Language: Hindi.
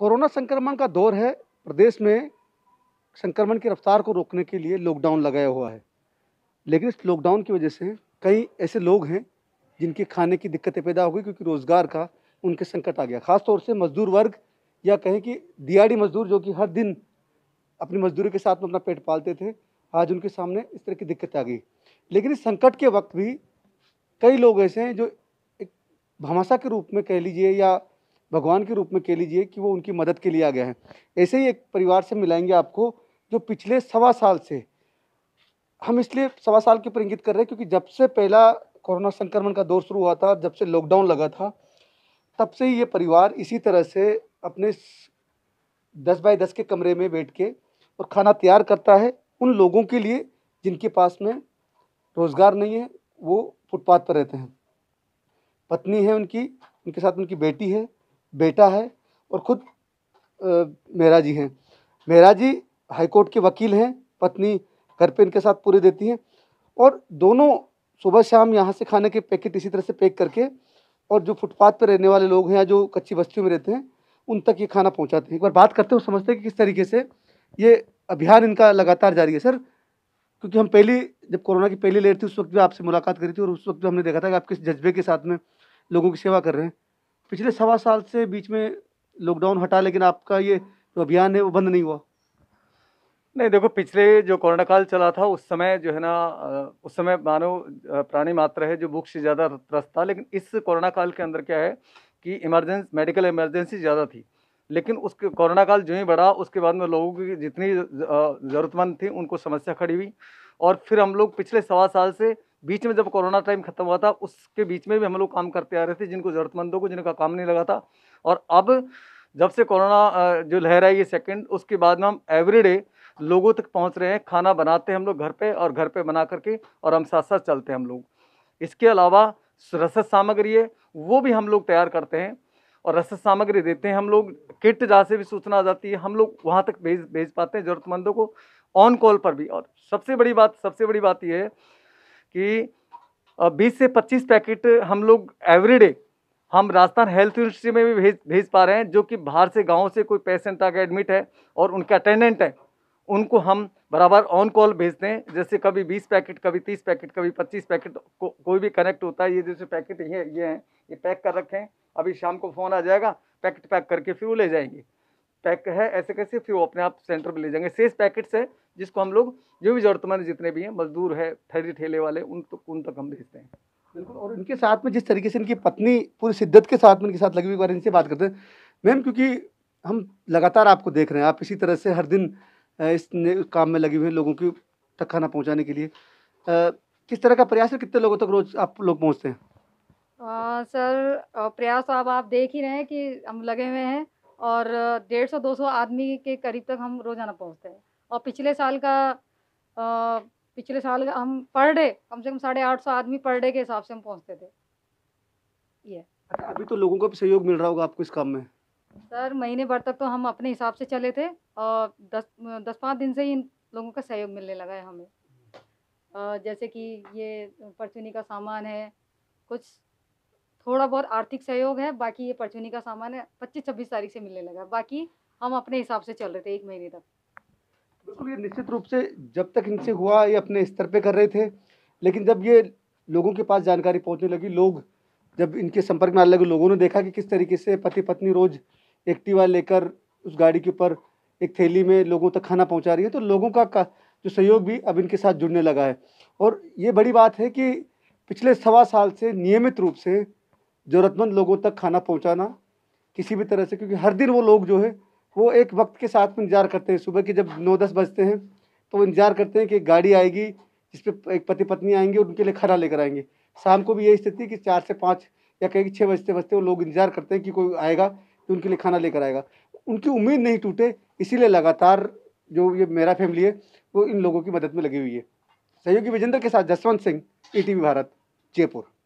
कोरोना संक्रमण का दौर है प्रदेश में संक्रमण की रफ्तार को रोकने के लिए लॉकडाउन लगाया हुआ है लेकिन इस लॉकडाउन की वजह से कई ऐसे लोग हैं जिनके खाने की दिक्कतें पैदा हो गई क्योंकि रोज़गार का उनके संकट आ गया ख़ासतौर से मज़दूर वर्ग या कहें कि दिहाड़ी मज़दूर जो कि हर दिन अपनी मजदूरी के साथ में अपना पेट पालते थे आज उनके सामने इस तरह की दिक्कत आ गई लेकिन इस संकट के वक्त भी कई लोग ऐसे हैं जो एक भमासा के रूप में कह लीजिए या भगवान के रूप में कह लीजिए कि वो उनकी मदद के लिए आ गया है ऐसे ही एक परिवार से मिलाएंगे आपको जो पिछले सवा साल से हम इसलिए सवा साल की पर इंगित कर रहे हैं क्योंकि जब से पहला कोरोना संक्रमण का दौर शुरू हुआ था जब से लॉकडाउन लगा था तब से ही ये परिवार इसी तरह से अपने दस बाई दस के कमरे में बैठ के और खाना तैयार करता है उन लोगों के लिए जिनके पास में रोज़गार नहीं है वो फुटपाथ पर रहते हैं पत्नी है उनकी उनके साथ उनकी बेटी है बेटा है और ख़ुद मेहरा जी हैं मेहरा जी हाईकोर्ट के वकील हैं पत्नी घर पे इनके साथ पूरे देती हैं और दोनों सुबह शाम यहाँ से खाने के पैकेट इसी तरह से पैक करके और जो फुटपाथ पर रहने वाले लोग हैं या जो कच्ची बस्तियों में रहते हैं उन तक ये खाना पहुँचाते हैं एक बार बात करते हैं समझते हैं कि किस तरीके से ये अभियान इनका लगातार जारी है सर क्योंकि हम पहली जब कोरोना की पहली लेट थी उस वक्त भी आपसे मुलाकात करी थी और उस वक्त भी हमने देखा था कि आप किस जज्बे के साथ में लोगों की सेवा कर रहे हैं पिछले सवा साल से बीच में लॉकडाउन हटा लेकिन आपका ये जो अभियान है वो बंद नहीं हुआ नहीं देखो पिछले जो कोरोना काल चला था उस समय जो है ना उस समय मानव प्राणी मात्र है जो भूख से ज़्यादा त्रस्त था लेकिन इस कोरोना काल के अंदर क्या है कि इमरजेंसी मेडिकल इमरजेंसी ज़्यादा थी लेकिन उसके कोरोना काल जो ही बढ़ा उसके बाद में लोगों की जितनी ज़रूरतमंद थी उनको समस्या खड़ी हुई और फिर हम लोग पिछले सवा साल से बीच में जब कोरोना टाइम खत्म हुआ था उसके बीच में भी हम लोग काम करते आ रहे थे जिनको ज़रूरतमंदों को जिनका काम नहीं लगा था और अब जब से कोरोना जो लहर आई है सेकेंड उसके बाद में हम एवरीडे लोगों तक पहुंच रहे हैं खाना बनाते हैं हम लोग घर पे और घर पे बना करके और हम साथ साथ चलते हैं हम लोग इसके अलावा रसद सामग्री है वो भी हम लोग तैयार करते हैं और रसद सामग्री देते हैं हम लोग किट जहाँ से भी सूचना आ जाती है हम लोग वहाँ तक भेज भेज पाते हैं ज़रूरतमंदों को ऑन कॉल पर भी और सबसे बड़ी बात सबसे बड़ी बात यह है कि 20 से 25 पैकेट हम लोग एवरीडे हम राजस्थान हेल्थ यूनिवर्सिटी में भी भेज भेज पा रहे हैं जो कि बाहर से गाँव से कोई पेशेंट आकर एडमिट है और उनके अटेंडेंट हैं उनको हम बराबर ऑन कॉल भेजते हैं जैसे कभी 20 पैकेट कभी 30 पैकेट कभी 25 पैकेट को, कोई भी कनेक्ट होता है ये जैसे पैकेट ये ये हैं ये पैक कर रखें अभी शाम को फ़ोन आ जाएगा पैकेट पैक करके फिर वो ले जाएंगे पैक है ऐसे कैसे फिर वो अपने आप सेंटर पर ले जाएंगे शेष पैकेट्स है जिसको हम लोग जो भी जरूरतमंद जितने भी हैं मजदूर है ठहरी ठेले वाले उन तक उन तक हम भेजते हैं बिल्कुल और इनके साथ में जिस तरीके से इनकी पत्नी पूरी शिद्दत के साथ में इनके साथ लगी हुई बार इनसे बात करते हैं मैम क्योंकि हम लगातार आपको देख रहे हैं आप इसी तरह से हर दिन इस काम में लगे हुए हैं लोगों की तक खाना पहुँचाने के लिए किस तरह का प्रयास है कितने लोगों तक रोज आप लोग पहुँचते हैं आ, सर प्रयास तो अब आप देख ही रहे हैं कि हम लगे हुए हैं और डेढ़ सौ दो सौ आदमी के करीब तक हम रोज़ाना पहुँचते हैं और पिछले साल का आ, पिछले साल का हम पर डे कम से कम साढ़े आठ सौ आदमी पर डे के हिसाब से हम पहुँचते थे ये अच्छा, अभी तो लोगों का भी सहयोग मिल रहा होगा आपको इस काम में सर महीने भर तक तो हम अपने हिसाब से चले थे और दस दस पाँच दिन से ही इन लोगों का सहयोग मिलने लगा है हमें जैसे कि ये परचूनी का सामान है कुछ थोड़ा बहुत आर्थिक सहयोग है बाकी ये परचूनी का सामान है पच्चीस छब्बीस तारीख से मिलने लगा बाकी हम अपने हिसाब से चल रहे थे एक महीने तक बिल्कुल ये निश्चित रूप से जब तक इनसे हुआ ये अपने स्तर पे कर रहे थे लेकिन जब ये लोगों के पास जानकारी पहुंचने लगी लोग जब इनके संपर्क में आने लगे लोगों ने देखा कि किस तरीके से पति पत्नी रोज़ एक्टिवा लेकर उस गाड़ी के ऊपर एक थैली में लोगों तक खाना पहुंचा रही है तो लोगों का, का जो सहयोग भी अब इनके साथ जुड़ने लगा है और ये बड़ी बात है कि पिछले सवा साल से नियमित रूप से ज़रूरतमंद लोगों तक खाना पहुंचाना किसी भी तरह से क्योंकि हर दिन वो लोग जो है वो एक वक्त के साथ में इंतज़ार करते हैं सुबह के जब नौ दस बजते हैं तो वो इंतज़ार करते हैं कि एक गाड़ी आएगी जिस पर एक पति पत्नी आएंगे और उनके लिए खाना लेकर आएंगे शाम को भी यही स्थिति कि चार से पाँच या कहीं छः बजते बजते वो लोग इंतज़ार करते हैं कि कोई आएगा तो उनके लिए खाना लेकर आएगा उनकी उम्मीद नहीं टूटे इसीलिए लगातार जो ये मेरा फैमिली है वो इन लोगों की मदद में लगी हुई है सहयोगी विजेंद्र के साथ जसवंत सिंह ई भारत जयपुर